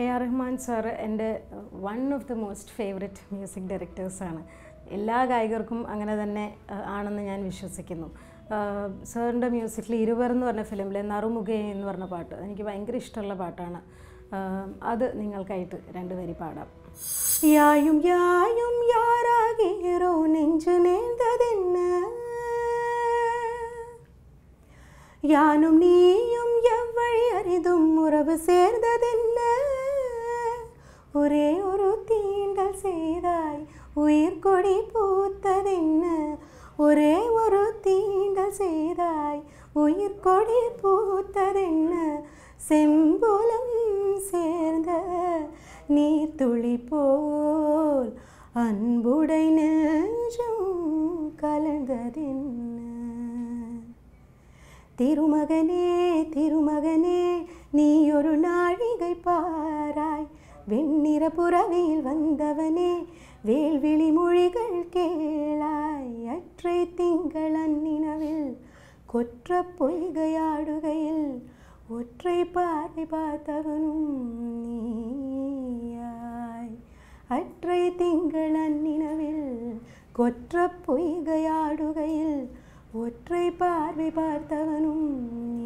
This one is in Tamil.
എ ആർ റഹ്മാൻ സാർ എൻ്റെ one of the most favourite music ഡയറക്ടേഴ്സാണ് എല്ലാ ഗായകർക്കും അങ്ങനെ തന്നെ ആണെന്ന് ഞാൻ വിശ്വസിക്കുന്നു സാറിൻ്റെ മ്യൂസിക്കിൽ ഇരുവർ എന്ന് പറഞ്ഞ ഫിലിമിലെ നറുമുഖേ എന്ന് പറഞ്ഞ പാട്ട് എനിക്ക് ഭയങ്കര ഇഷ്ടമുള്ള പാട്ടാണ് അത് നിങ്ങൾക്കായിട്ട് രണ്ട് വരി പാടാം യായും യായും യാരാകീറോ നെഞ്ചു യാനും നീയും എവഴി അരിതും ഉറവ് சேர்ந்ததென்ன ஒரே ஒரு தீண்டல் செய்தாய் உயிர் கொடி பூத்ததென்ன ஒரே ஒரு தீண்டல் செய்தாய் உயிர் கொடி பூத்ததென்ன செம்புலம் சேர்ந்த நீர் துளி போல் அன்புடை நெஞ்சம் கலந்ததென்ன திருமகனே திருமகனே நீ ஒரு நாழிகை பாரா வெண்ணிற புறவில் வந்தவனே வேல்விழி மொழிகள் கேளாய் அற்றை திங்கள் அந்நினவில் கொற்ற பொய்கையாடுகையில் ஒற்றை பாறை பார்த்தவனும் நீயாய் அற்றை திங்கள் அந்நினவில் கொற்ற பொய்கையாடுகையில் ஒற்றை பார்வை பார்த்தவனும் நீ